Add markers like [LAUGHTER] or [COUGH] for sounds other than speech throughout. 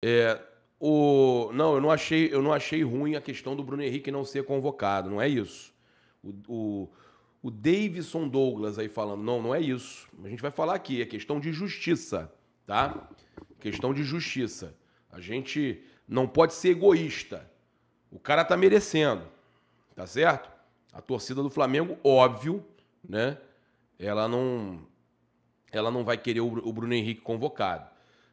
É, o, não, eu não, achei, eu não achei ruim a questão do Bruno Henrique não ser convocado, não é isso. O, o, o Davidson Douglas aí falando, não, não é isso. A gente vai falar aqui, é questão de justiça, tá? Questão de justiça. A gente não pode ser egoísta. O cara tá merecendo, tá certo? A torcida do Flamengo, óbvio, né? Ela não, ela não vai querer o, o Bruno Henrique convocado.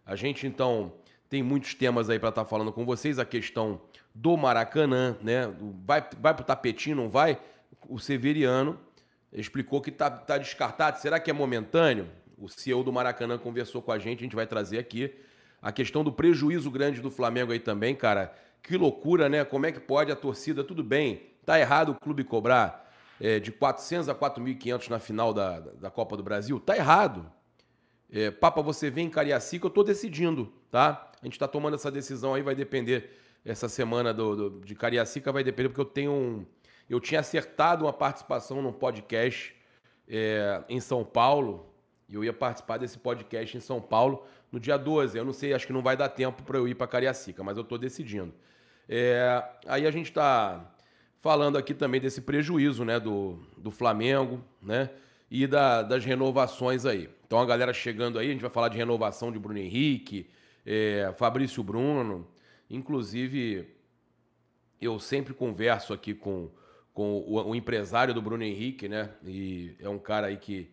A gente então tem muitos temas aí para estar tá falando com vocês. A questão do Maracanã, né? Vai, vai pro tapetinho, não vai? O Severiano explicou que tá, tá descartado. Será que é momentâneo? O CEO do Maracanã conversou com a gente, a gente vai trazer aqui. A questão do prejuízo grande do Flamengo aí também, cara. Que loucura, né? Como é que pode a torcida? Tudo bem, tá errado o clube cobrar é, de 400 a 4.500 na final da, da Copa do Brasil? Tá errado. É, Papa, você vem em Cariacica, eu tô decidindo, tá? A gente está tomando essa decisão aí, vai depender essa semana do, do, de Cariacica, vai depender, porque eu tenho um. Eu tinha acertado uma participação num podcast é, em São Paulo, e eu ia participar desse podcast em São Paulo no dia 12. Eu não sei, acho que não vai dar tempo para eu ir para Cariacica, mas eu estou decidindo. É, aí a gente está falando aqui também desse prejuízo né, do, do Flamengo né, e da, das renovações aí. Então a galera chegando aí, a gente vai falar de renovação de Bruno Henrique, é, Fabrício Bruno. Inclusive, eu sempre converso aqui com, com o, o, empresário do Bruno Henrique, né? E é um cara aí que,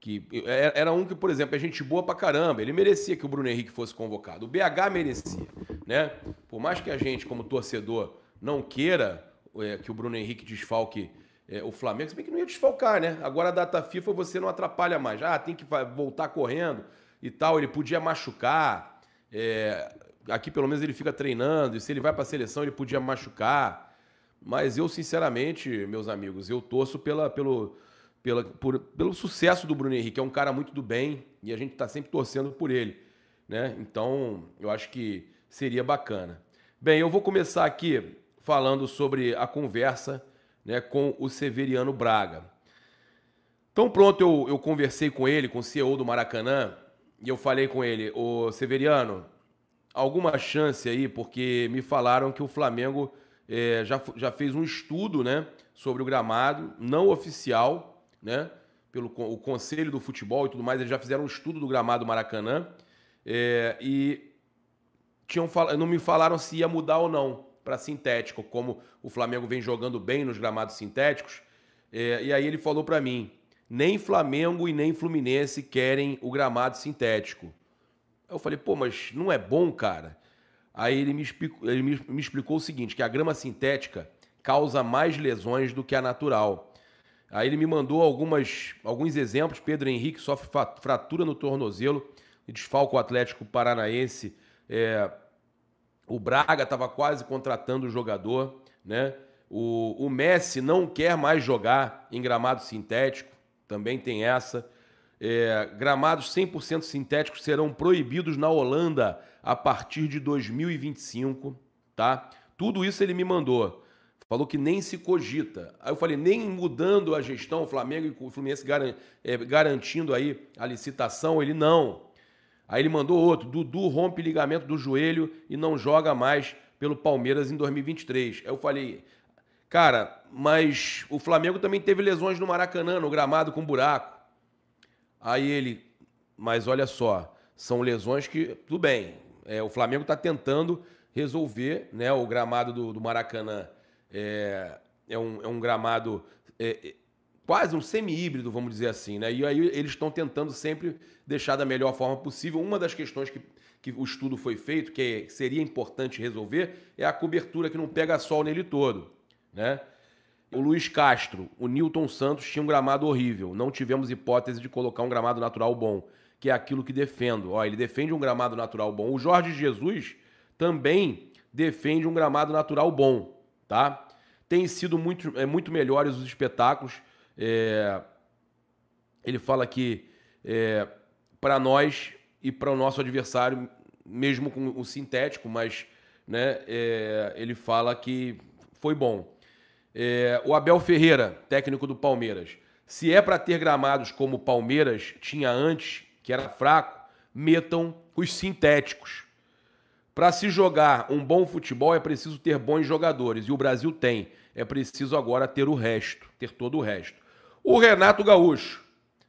que. É, era um que, por exemplo, é gente boa pra caramba. Ele merecia que o Bruno Henrique fosse convocado. O BH merecia, né? Por mais que a gente, como torcedor, não queira é, que o Bruno Henrique desfalque. É, o Flamengo, se bem que não ia desfalcar, né? Agora a data FIFA você não atrapalha mais. Ah, tem que voltar correndo e tal. Ele podia machucar. É, aqui pelo menos ele fica treinando, e se ele vai para a seleção ele podia machucar. Mas eu, sinceramente, meus amigos, eu torço pela, pelo, pela, por, pelo sucesso do Bruno Henrique. É um cara muito do bem e a gente está sempre torcendo por ele. Né? Então, eu acho que seria bacana. Bem, eu vou começar aqui falando sobre a conversa né, com o Severiano Braga. Então, pronto, eu, eu conversei com ele, com o CEO do Maracanã, e eu falei com ele, o Severiano, alguma chance aí, porque me falaram que o Flamengo é, já, já fez um estudo né, sobre o gramado, não oficial, né? Pelo o Conselho do Futebol e tudo mais, eles já fizeram um estudo do gramado Maracanã. É, e tinham não me falaram se ia mudar ou não para sintético, como o Flamengo vem jogando bem nos gramados sintéticos. É, e aí ele falou para mim nem Flamengo e nem Fluminense querem o gramado sintético. Eu falei, pô, mas não é bom, cara? Aí ele me explicou, ele me explicou o seguinte, que a grama sintética causa mais lesões do que a natural. Aí ele me mandou algumas, alguns exemplos. Pedro Henrique sofre fratura no tornozelo, desfalca o Atlético Paranaense. É, o Braga estava quase contratando o jogador, né? O, o Messi não quer mais jogar em gramado sintético também tem essa. É, gramados 100% sintéticos serão proibidos na Holanda a partir de 2025, tá? Tudo isso ele me mandou. Falou que nem se cogita. Aí eu falei, nem mudando a gestão, o Flamengo e o Fluminense é, garantindo aí a licitação, ele não. Aí ele mandou outro, Dudu rompe ligamento do joelho e não joga mais pelo Palmeiras em 2023. Aí eu falei, Cara, mas o Flamengo também teve lesões no Maracanã, no gramado com buraco. Aí ele, mas olha só, são lesões que, tudo bem, é, o Flamengo está tentando resolver, né? O gramado do, do Maracanã é, é, um, é um gramado é, é quase um semi-híbrido, vamos dizer assim, né? E aí eles estão tentando sempre deixar da melhor forma possível. Uma das questões que, que o estudo foi feito, que é, seria importante resolver, é a cobertura que não pega sol nele todo né? O Luiz Castro, o Newton Santos tinha um gramado horrível. Não tivemos hipótese de colocar um gramado natural bom, que é aquilo que defendo. Ó, ele defende um gramado natural bom. O Jorge Jesus também defende um gramado natural bom, tá? Tem sido muito, é, muito melhores os espetáculos. É... Ele fala que é, para nós e para o nosso adversário, mesmo com o sintético, mas né, é, ele fala que foi bom. É, o Abel Ferreira, técnico do Palmeiras. Se é para ter gramados como o Palmeiras tinha antes, que era fraco, metam os sintéticos. Para se jogar um bom futebol é preciso ter bons jogadores e o Brasil tem. É preciso agora ter o resto, ter todo o resto. O Renato Gaúcho,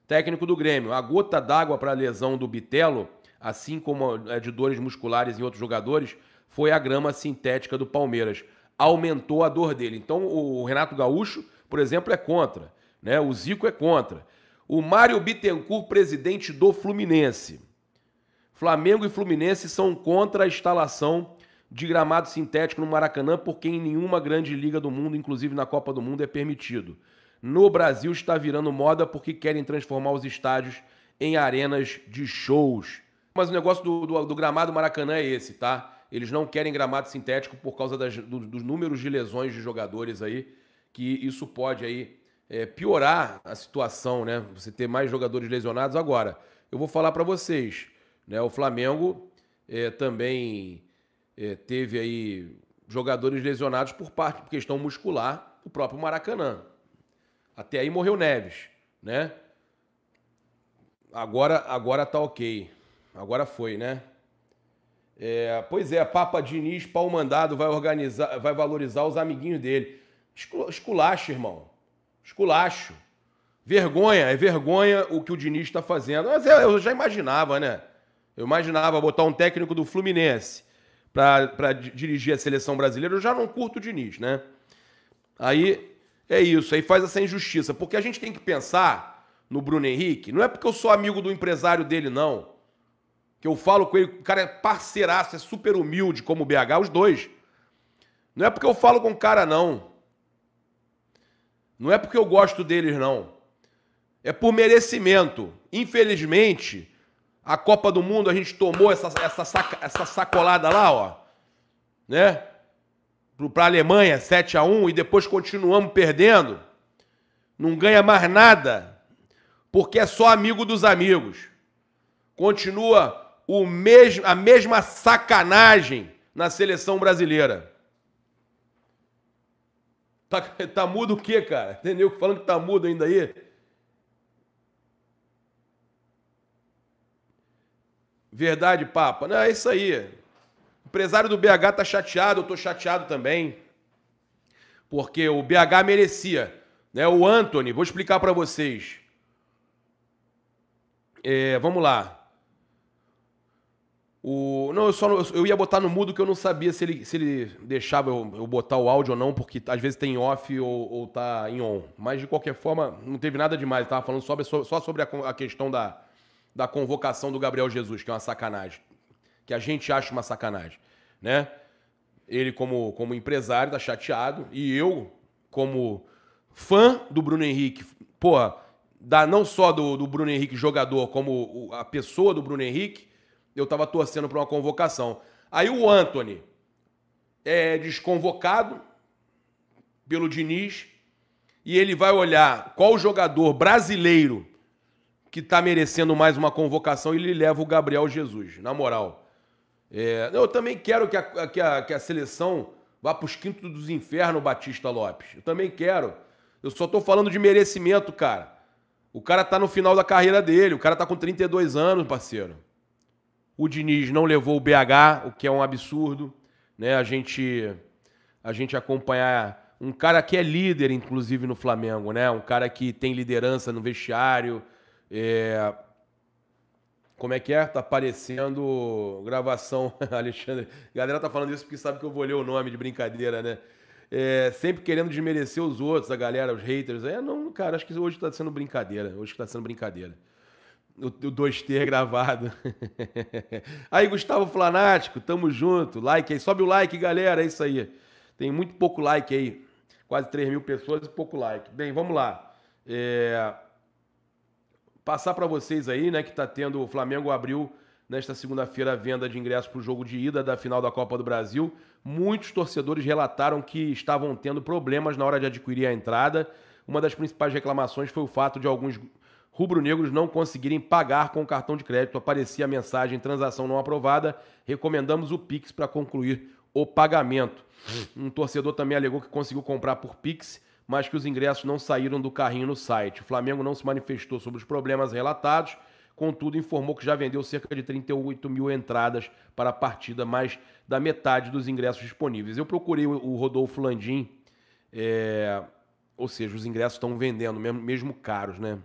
técnico do Grêmio, a gota d'água para a lesão do Bitelo, assim como a de dores musculares em outros jogadores, foi a grama sintética do Palmeiras aumentou a dor dele. Então o Renato Gaúcho, por exemplo, é contra, né? O Zico é contra. O Mário Bittencourt, presidente do Fluminense. Flamengo e Fluminense são contra a instalação de gramado sintético no Maracanã, porque em nenhuma grande liga do mundo, inclusive na Copa do Mundo, é permitido. No Brasil está virando moda porque querem transformar os estádios em arenas de shows. Mas o negócio do, do, do gramado Maracanã é esse, tá? Eles não querem gramado sintético por causa das, do, dos números de lesões de jogadores aí, que isso pode aí é, piorar a situação, né? Você ter mais jogadores lesionados agora. Eu vou falar para vocês, né? O Flamengo é, também é, teve aí jogadores lesionados por parte por questão muscular, o próprio Maracanã. Até aí morreu Neves, né? Agora, agora tá ok. Agora foi, né? É, pois é, Papa Diniz, pau mandado, vai organizar, vai valorizar os amiguinhos dele. Esculacho, irmão. Esculacho. Vergonha, é vergonha o que o Diniz está fazendo. Mas eu, eu já imaginava, né? Eu imaginava botar um técnico do Fluminense para dirigir a seleção brasileira. Eu já não curto o Diniz, né? Aí é isso, aí faz essa injustiça. Porque a gente tem que pensar no Bruno Henrique. Não é porque eu sou amigo do empresário dele, não. Que eu falo com ele, o cara é parceiraço, é super humilde como o BH, os dois. Não é porque eu falo com o cara, não. Não é porque eu gosto deles, não. É por merecimento. Infelizmente, a Copa do Mundo a gente tomou essa, essa, saca, essa sacolada lá, ó. Né? Para a Alemanha, 7 a 1 e depois continuamos perdendo. Não ganha mais nada, porque é só amigo dos amigos. Continua o mesmo, a mesma sacanagem na seleção brasileira. Tá, tá mudo o quê, cara? Entendeu? Falando que tá mudo ainda aí. Verdade, Papa. Não, é isso aí. O empresário do BH tá chateado, eu tô chateado também. Porque o BH merecia. Né? O Anthony, vou explicar para vocês. É, vamos lá. O... Não, eu só eu ia botar no mudo que eu não sabia se ele, se ele deixava eu, eu botar o áudio ou não, porque às vezes tem off ou, ou tá em on. Mas de qualquer forma, não teve nada demais. Eu tava falando sobre, só sobre a, a questão da, da convocação do Gabriel Jesus, que é uma sacanagem. Que a gente acha uma sacanagem, né? Ele, como, como empresário, tá chateado. E eu, como fã do Bruno Henrique, porra, da, não só do, do Bruno Henrique jogador, como a pessoa do Bruno Henrique eu estava torcendo para uma convocação. Aí o Anthony é desconvocado pelo Diniz e ele vai olhar qual jogador brasileiro que está merecendo mais uma convocação e ele leva o Gabriel Jesus, na moral. É, eu também quero que a, que a, que a seleção vá para os quintos dos infernos, Batista Lopes. Eu também quero. Eu só estou falando de merecimento, cara. O cara está no final da carreira dele, o cara está com 32 anos, parceiro. O Diniz não levou o BH, o que é um absurdo, né? A gente a gente acompanhar um cara que é líder, inclusive no Flamengo, né? Um cara que tem liderança no vestiário. É... Como é que é? Tá aparecendo gravação, [LAUGHS] Alexandre. A galera tá falando isso porque sabe que eu vou ler o nome de brincadeira, né? É... sempre querendo desmerecer os outros, a galera, os haters. É, não, cara, acho que hoje tá sendo brincadeira. Hoje tá sendo brincadeira o, 2T [LAUGHS] gravado. aí, Gustavo Flanático, tamo junto. Like aí, sobe o like, galera. É isso aí. Tem muito pouco like aí. Quase 3 mil pessoas e pouco like. Bem, vamos lá. É... Passar para vocês aí, né, que tá tendo. O Flamengo abriu nesta segunda-feira a venda de ingressos para o jogo de ida da final da Copa do Brasil. Muitos torcedores relataram que estavam tendo problemas na hora de adquirir a entrada. Uma das principais reclamações foi o fato de alguns rubro-negros não conseguirem pagar com o cartão de crédito. Aparecia a mensagem transação não aprovada. Recomendamos o Pix para concluir o pagamento. Um torcedor também alegou que conseguiu comprar por Pix, mas que os ingressos não saíram do carrinho no site. O Flamengo não se manifestou sobre os problemas relatados, contudo informou que já vendeu cerca de 38 mil entradas para a partida, mais da metade dos ingressos disponíveis. Eu procurei o Rodolfo Landim, é... ou seja, os ingressos estão vendendo, mesmo caros, né?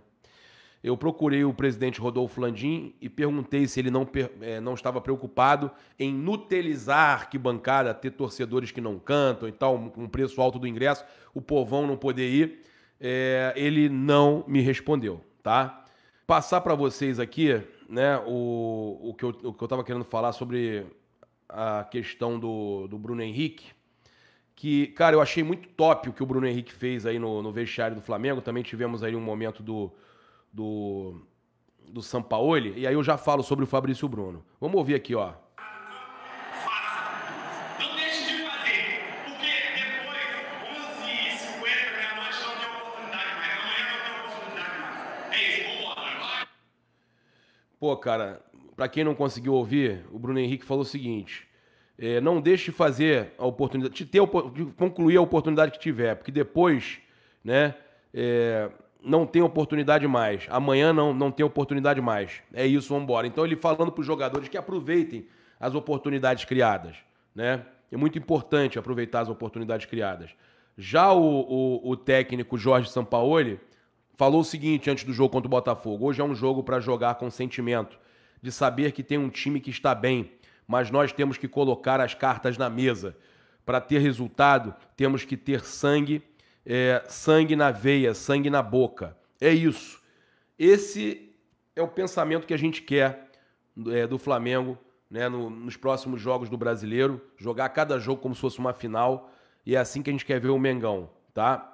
Eu procurei o presidente Rodolfo Landim e perguntei se ele não, é, não estava preocupado em nutelizar a bancada ter torcedores que não cantam e tal, um preço alto do ingresso, o povão não poder ir. É, ele não me respondeu, tá? Passar para vocês aqui né, o, o que eu estava que querendo falar sobre a questão do, do Bruno Henrique que, cara, eu achei muito top o que o Bruno Henrique fez aí no, no vestiário do Flamengo. Também tivemos aí um momento do, do, do Sampaoli, e aí eu já falo sobre o Fabrício Bruno. Vamos ouvir aqui, ó. É Pô, cara, para quem não conseguiu ouvir, o Bruno Henrique falou o seguinte: é, não deixe de fazer a oportunidade, de, ter, de concluir a oportunidade que tiver, porque depois, né, é, não tem oportunidade mais. Amanhã não, não tem oportunidade mais. É isso, vamos embora. Então ele falando para os jogadores que aproveitem as oportunidades criadas, né? É muito importante aproveitar as oportunidades criadas. Já o, o, o técnico Jorge Sampaoli falou o seguinte antes do jogo contra o Botafogo: hoje é um jogo para jogar com sentimento, de saber que tem um time que está bem, mas nós temos que colocar as cartas na mesa. Para ter resultado, temos que ter sangue é, sangue na veia, sangue na boca. É isso. Esse é o pensamento que a gente quer é, do Flamengo né, no, nos próximos jogos do Brasileiro. Jogar cada jogo como se fosse uma final. E é assim que a gente quer ver o Mengão, tá?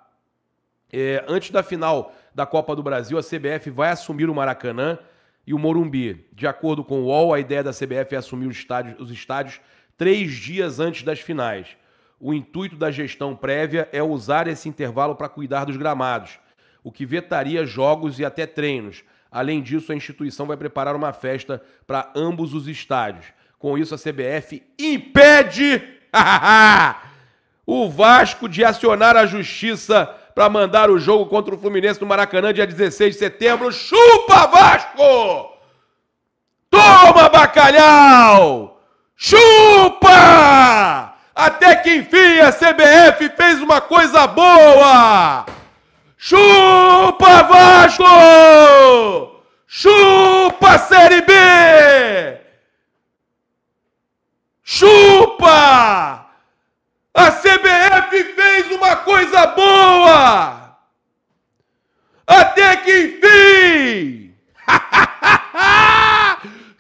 É, antes da final da Copa do Brasil, a CBF vai assumir o Maracanã e o Morumbi. De acordo com o UOL, a ideia da CBF é assumir os estádios, os estádios três dias antes das finais o intuito da gestão prévia é usar esse intervalo para cuidar dos gramados, o que vetaria jogos e até treinos. Além disso, a instituição vai preparar uma festa para ambos os estádios. Com isso, a CBF impede o Vasco de acionar a justiça para mandar o jogo contra o Fluminense no Maracanã dia 16 de setembro. Chupa, Vasco! Toma, bacalhau! Chupa! Até que enfim a CBF fez uma coisa boa! Chupa Vasco! Chupa Série B! Chupa! A CBF fez uma coisa boa! Até que enfim! [LAUGHS]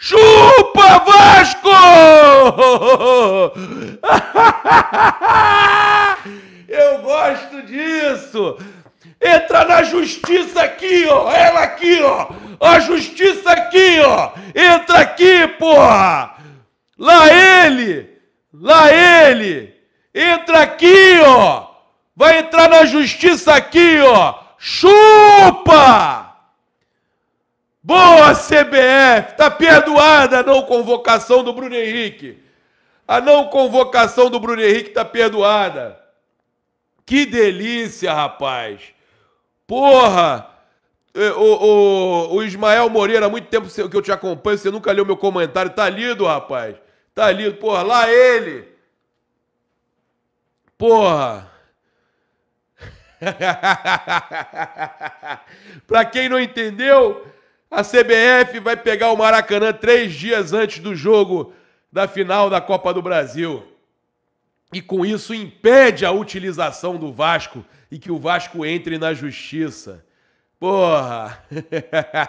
Chupa Vasco! [LAUGHS] Eu gosto disso! Entra na justiça aqui, ó! Ela aqui, ó! A justiça aqui, ó! Entra aqui, porra! Lá ele! Lá ele! Entra aqui, ó! Vai entrar na justiça aqui, ó! Chupa! Boa CBF, tá perdoada a não convocação do Bruno Henrique. A não convocação do Bruno Henrique tá perdoada. Que delícia, rapaz. Porra, é, o, o, o Ismael Moreira, há muito tempo que eu te acompanho, você nunca leu meu comentário. Tá lido, rapaz. Tá lido. Porra, lá ele. Porra. [LAUGHS] pra quem não entendeu, a CBF vai pegar o Maracanã três dias antes do jogo da final da Copa do Brasil. E com isso impede a utilização do Vasco e que o Vasco entre na justiça. Porra!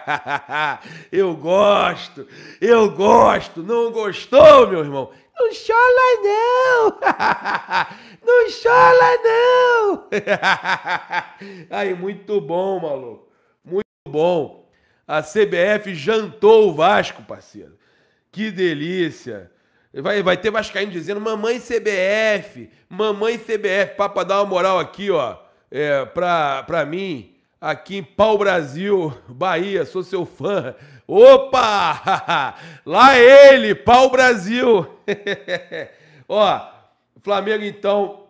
[LAUGHS] eu gosto! Eu gosto! Não gostou, meu irmão? Não chora não! [LAUGHS] não chora não! Aí, [LAUGHS] muito bom, maluco. Muito bom. A CBF jantou o Vasco, parceiro. Que delícia. Vai, vai ter Vascaíno dizendo: Mamãe CBF, mamãe CBF, papa, dá uma moral aqui, ó, é, pra, pra mim, aqui em Pau Brasil, Bahia, sou seu fã. Opa! [LAUGHS] Lá ele, Pau Brasil! [LAUGHS] ó, Flamengo então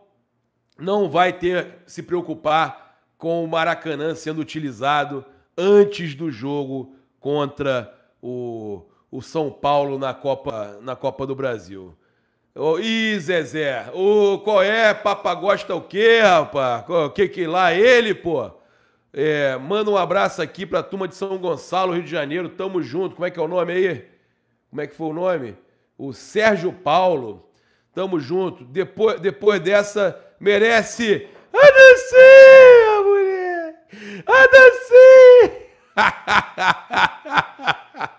não vai ter se preocupar com o Maracanã sendo utilizado antes do jogo contra o, o São Paulo na Copa, na Copa do Brasil. Oh, ih, Zezé, oh, qual é? Papa gosta o quê, rapaz? O que que lá ele, pô? É, manda um abraço aqui pra turma de São Gonçalo, Rio de Janeiro. Tamo junto. Como é que é o nome aí? Como é que foi o nome? O Sérgio Paulo. Tamo junto. Depois, depois dessa, merece. Anuncie! A dancinha! [LAUGHS]